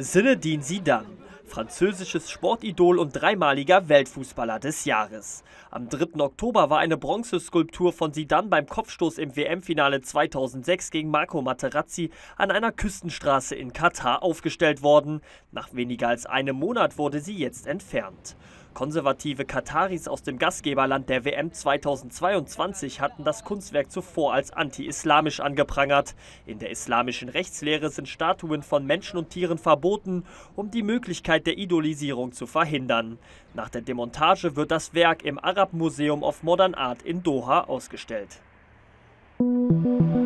Zinedine Zidane, französisches Sportidol und dreimaliger Weltfußballer des Jahres. Am 3. Oktober war eine Bronzeskulptur von Zidane beim Kopfstoß im WM-Finale 2006 gegen Marco Materazzi an einer Küstenstraße in Katar aufgestellt worden. Nach weniger als einem Monat wurde sie jetzt entfernt. Konservative Kataris aus dem Gastgeberland der WM 2022 hatten das Kunstwerk zuvor als anti-islamisch angeprangert. In der islamischen Rechtslehre sind Statuen von Menschen und Tieren verboten, um die Möglichkeit der Idolisierung zu verhindern. Nach der Demontage wird das Werk im Arab Museum of Modern Art in Doha ausgestellt. Musik